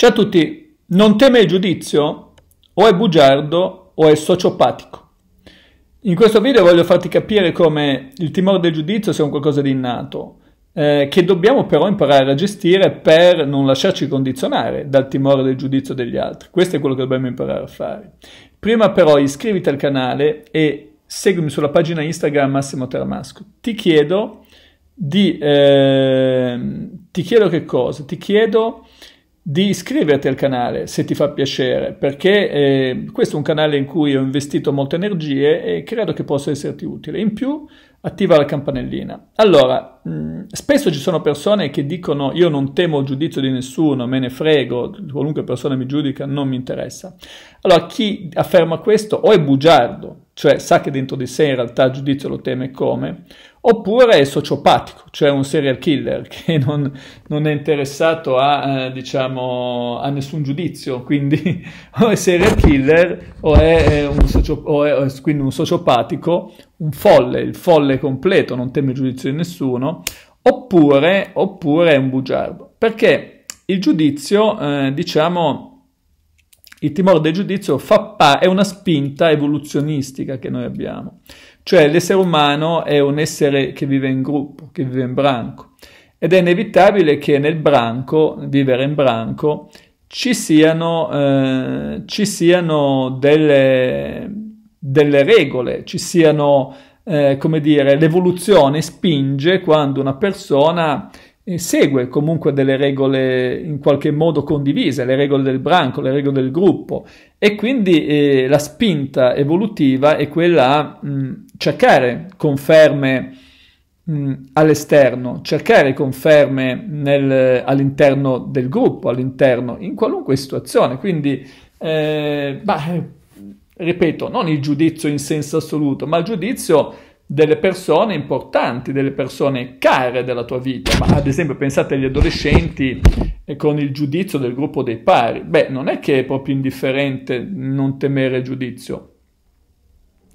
Ciao a tutti, non teme il giudizio? O è bugiardo o è sociopatico? In questo video voglio farti capire come il timore del giudizio sia un qualcosa di innato, eh, che dobbiamo però imparare a gestire per non lasciarci condizionare dal timore del giudizio degli altri. Questo è quello che dobbiamo imparare a fare. Prima però iscriviti al canale e seguimi sulla pagina Instagram Massimo Termasco. Ti chiedo di... Eh, ti chiedo che cosa? Ti chiedo di iscriverti al canale se ti fa piacere, perché eh, questo è un canale in cui ho investito molte energie e credo che possa esserti utile. In più, attiva la campanellina. Allora, mh, spesso ci sono persone che dicono io non temo il giudizio di nessuno, me ne frego, qualunque persona mi giudica, non mi interessa. Allora, chi afferma questo o è bugiardo, cioè sa che dentro di sé in realtà il giudizio lo teme come, oppure è sociopatico, cioè un serial killer che non, non è interessato a, eh, diciamo, a, nessun giudizio, quindi o è serial killer o è, un, socio, o è, quindi un sociopatico, un folle, il folle completo, non teme il giudizio di nessuno, oppure, oppure è un bugiardo, perché il giudizio, eh, diciamo, il timore del giudizio pa- è una spinta evoluzionistica che noi abbiamo, cioè l'essere umano è un essere che vive in gruppo, che vive in branco ed è inevitabile che nel branco, vivere in branco, ci siano, eh, ci siano delle, delle, regole, ci siano, eh, come dire, l'evoluzione spinge quando una persona segue comunque delle regole in qualche modo condivise, le regole del branco, le regole del gruppo e quindi eh, la spinta evolutiva è quella a mh, mm, cercare conferme mh, mm, all'esterno, cercare conferme nel, all'interno del gruppo, all'interno, in qualunque situazione, quindi eh, bah, ripeto, non il giudizio in senso assoluto, ma il giudizio delle persone importanti, delle persone care della tua vita, ma ad esempio pensate agli adolescenti eh, con il giudizio del gruppo dei pari, beh non è che è proprio indifferente non temere il giudizio.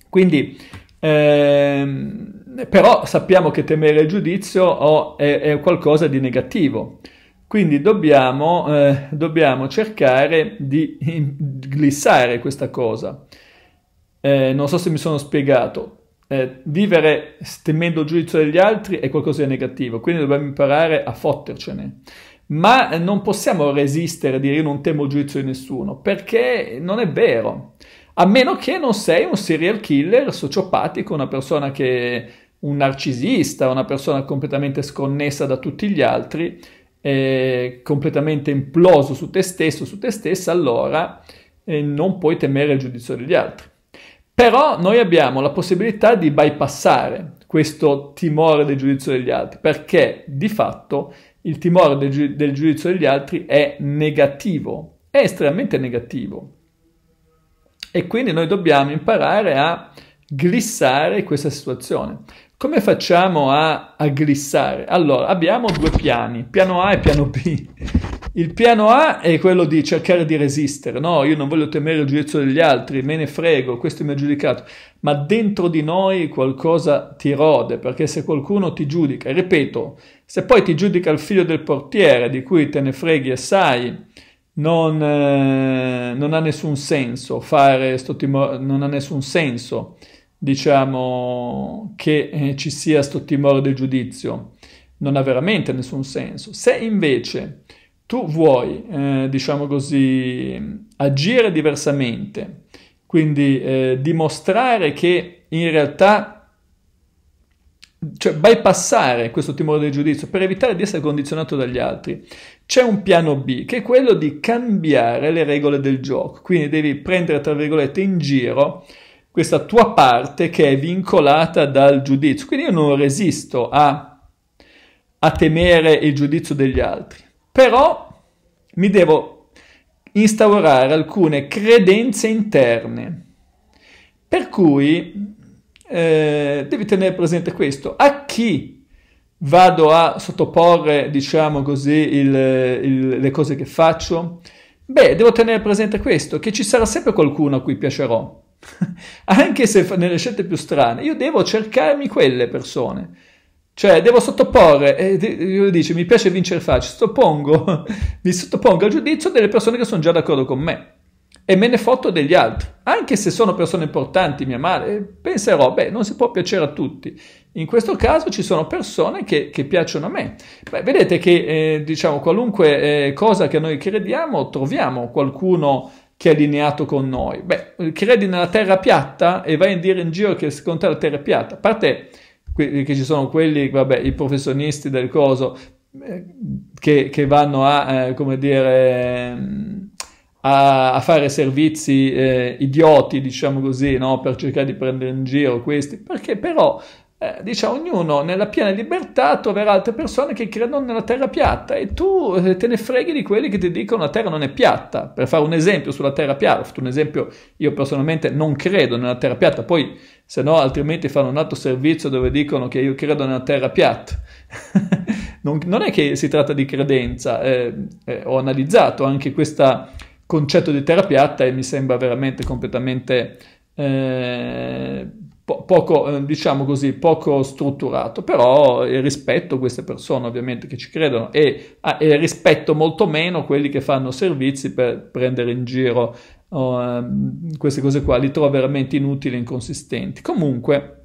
Quindi, ehm, però sappiamo che temere il giudizio è, è, qualcosa di negativo, quindi dobbiamo, eh, dobbiamo cercare di glissare questa cosa. Eh, non so se mi sono spiegato eh, vivere temendo il giudizio degli altri è qualcosa di negativo, quindi dobbiamo imparare a fottercene. Ma non possiamo resistere a dire io non temo il giudizio di nessuno, perché non è vero. A meno che non sei un serial killer sociopatico, una persona che è un narcisista, una persona completamente sconnessa da tutti gli altri, eh, completamente imploso su te stesso, su te stessa, allora eh, non puoi temere il giudizio degli altri. Però noi abbiamo la possibilità di bypassare questo timore del giudizio degli altri, perché di fatto il timore del, giu- del giudizio degli altri è negativo, è estremamente negativo. E quindi noi dobbiamo imparare a glissare questa situazione. Come facciamo a, a glissare? Allora, abbiamo due piani, piano A e piano B. Il piano A è quello di cercare di resistere, no, io non voglio temere il giudizio degli altri, me ne frego, questo mi ha giudicato, ma dentro di noi qualcosa ti rode, perché se qualcuno ti giudica, ripeto, se poi ti giudica il figlio del portiere di cui te ne freghi e sai, non, eh, non ha nessun senso fare sto timore, non ha nessun senso, diciamo, che eh, ci sia sto timore del giudizio, non ha veramente nessun senso. Se invece tu vuoi, eh, diciamo così, agire diversamente, quindi eh, dimostrare che in realtà, cioè bypassare questo timore del giudizio per evitare di essere condizionato dagli altri, c'è un piano B che è quello di cambiare le regole del gioco, quindi devi prendere, tra virgolette, in giro questa tua parte che è vincolata dal giudizio. Quindi io non resisto a, a temere il giudizio degli altri però mi devo instaurare alcune credenze interne. Per cui eh, devi tenere presente questo. A chi vado a sottoporre, diciamo così, il, il, le cose che faccio? Beh, devo tenere presente questo, che ci sarà sempre qualcuno a cui piacerò. Anche se nelle scelte più strane, io devo cercarmi quelle persone cioè, devo sottoporre, eh, dice, mi piace vincere facile, sottopongo, mi sottopongo al giudizio delle persone che sono già d'accordo con me e me ne fotto degli altri, anche se sono persone importanti, mia madre, penserò, beh, non si può piacere a tutti. In questo caso ci sono persone che, che piacciono a me. Beh, vedete che, eh, diciamo, qualunque eh, cosa che noi crediamo, troviamo qualcuno che è allineato con noi. Beh, credi nella terra piatta e vai a dire in giro che secondo te la terra è piatta. A parte que- che ci sono quelli, vabbè, i professionisti del coso eh, che, che, vanno a, eh, come dire, a, a fare servizi eh, idioti, diciamo così, no? per cercare di prendere in giro questi, perché però eh, dice ognuno nella piena libertà troverà altre persone che credono nella terra piatta e tu eh, te ne freghi di quelli che ti dicono la terra non è piatta. Per fare un esempio sulla terra piatta, ho fatto un esempio, io personalmente non credo nella terra piatta, poi se no altrimenti fanno un altro servizio dove dicono che io credo nella terra piatta. non, non, è che si tratta di credenza, eh, eh, ho analizzato anche questo concetto di terra piatta e mi sembra veramente completamente eh, po- poco, eh, diciamo così, poco strutturato, però eh, rispetto queste persone ovviamente che ci credono e, ah, e rispetto molto meno quelli che fanno servizi per prendere in giro o, um, queste cose qua, li trovo veramente inutili e inconsistenti. Comunque,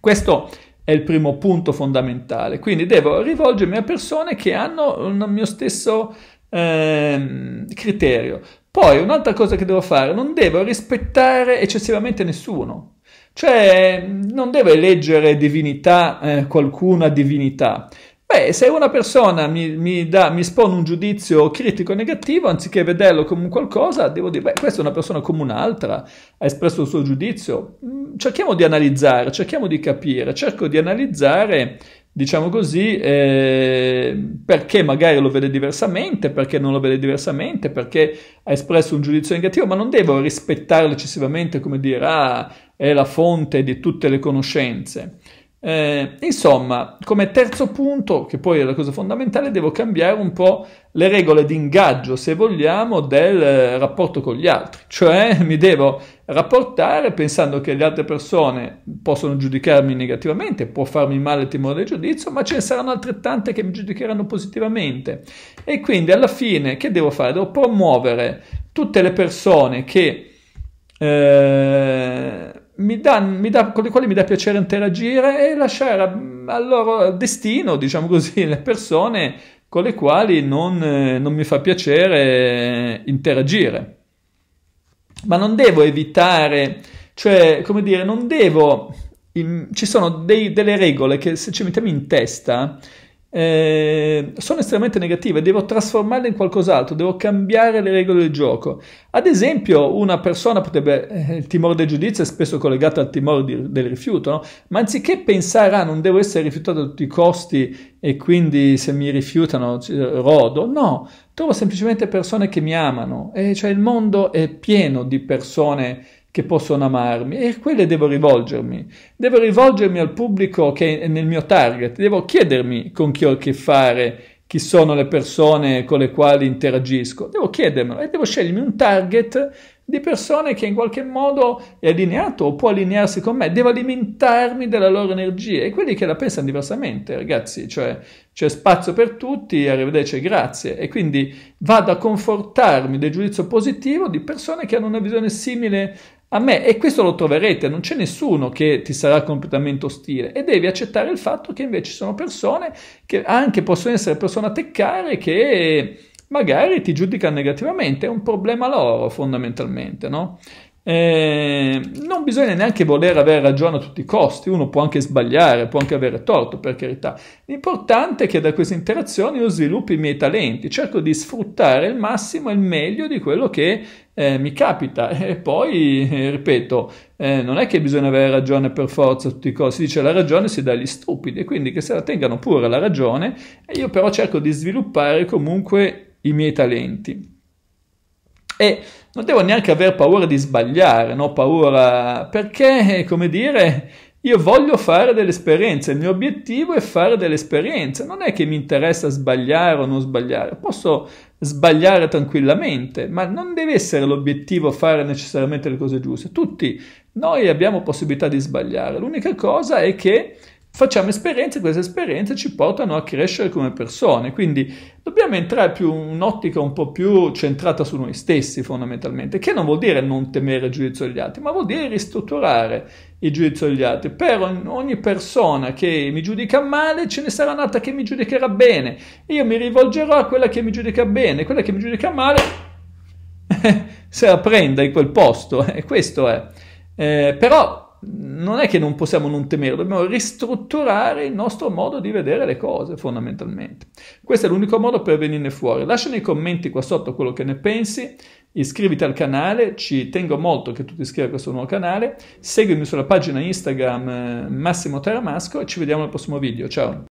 questo è il primo punto fondamentale, quindi devo rivolgermi a persone che hanno il mio stesso ehm, criterio. Poi un'altra cosa che devo fare, non devo rispettare eccessivamente nessuno. Cioè, non devo eleggere divinità, eh, qualcuna divinità. Beh, se una persona mi, mi, da, mi spone un giudizio critico negativo, anziché vederlo come un qualcosa, devo dire, beh, questa è una persona come un'altra, ha espresso il suo giudizio. Mm, cerchiamo di analizzare, cerchiamo di capire, cerco di analizzare, diciamo così, eh, perché magari lo vede diversamente, perché non lo vede diversamente, perché ha espresso un giudizio negativo, ma non devo rispettarlo eccessivamente, come dire, ah, è la fonte di tutte le conoscenze. Eh, insomma, come terzo punto, che poi è la cosa fondamentale, devo cambiare un po' le regole di ingaggio, se vogliamo, del eh, rapporto con gli altri. Cioè mi devo rapportare pensando che le altre persone possono giudicarmi negativamente, può farmi male il timore del giudizio, ma ce ne saranno altrettante che mi giudicheranno positivamente. E quindi alla fine che devo fare? Devo promuovere tutte le persone che... Eh, mi dà, mi dà, con le quali mi dà piacere interagire e lasciare al loro destino, diciamo così, le persone con le quali non, eh, non mi fa piacere interagire. Ma non devo evitare, cioè, come dire, non devo... In, ci sono dei, delle regole che se ci mettiamo in testa eh, sono estremamente negative, devo trasformarle in qualcos'altro, devo cambiare le regole del gioco. Ad esempio, una persona potrebbe, eh, il timore del giudizio è spesso collegato al timore di, del rifiuto, no? ma anziché pensare ah non devo essere rifiutato a tutti i costi e quindi se mi rifiutano rodo, no, trovo semplicemente persone che mi amano, e cioè il mondo è pieno di persone che possono amarmi e a quelle devo rivolgermi. Devo rivolgermi al pubblico che è nel mio target, devo chiedermi con chi ho a che fare, chi sono le persone con le quali interagisco, devo chiedermelo e devo scegliermi un target di persone che in qualche modo è allineato o può allinearsi con me, devo alimentarmi della loro energia e quelli che la pensano diversamente, ragazzi, cioè c'è spazio per tutti, arrivederci, grazie. E quindi vado a confortarmi del giudizio positivo di persone che hanno una visione simile a me e questo lo troverete, non c'è nessuno che ti sarà completamente ostile e devi accettare il fatto che invece ci sono persone che anche possono essere persone a te care che magari ti giudicano negativamente, è un problema loro fondamentalmente, no? Eh, non bisogna neanche voler avere ragione a tutti i costi, uno può anche sbagliare, può anche avere torto, per carità. L'importante è che da queste interazioni io sviluppi i miei talenti, cerco di sfruttare il massimo e il meglio di quello che eh, mi capita. E poi, eh, ripeto, eh, non è che bisogna avere ragione per forza a tutti i costi, si dice la ragione si dà agli stupidi, quindi che se la tengano pure la ragione, io però cerco di sviluppare comunque i miei talenti. E non devo neanche aver paura di sbagliare, no? Paura perché, come dire, io voglio fare delle esperienze, il mio obiettivo è fare delle esperienze, non è che mi interessa sbagliare o non sbagliare, posso sbagliare tranquillamente, ma non deve essere l'obiettivo fare necessariamente le cose giuste. Tutti noi abbiamo possibilità di sbagliare, l'unica cosa è che facciamo esperienze e queste esperienze ci portano a crescere come persone, quindi dobbiamo entrare più in un'ottica un po' più centrata su noi stessi fondamentalmente, che non vuol dire non temere il giudizio degli altri, ma vuol dire ristrutturare il giudizio degli altri. Per ogni persona che mi giudica male ce ne sarà un'altra che mi giudicherà bene, io mi rivolgerò a quella che mi giudica bene, quella che mi giudica male se la prenda in quel posto, E questo è. Eh, però non è che non possiamo non temere, dobbiamo ristrutturare il nostro modo di vedere le cose fondamentalmente. Questo è l'unico modo per venirne fuori. Lascia nei commenti qua sotto quello che ne pensi, iscriviti al canale, ci tengo molto che tu ti iscrivi a questo nuovo canale, seguimi sulla pagina Instagram eh, Massimo Teramasco e ci vediamo al prossimo video, ciao!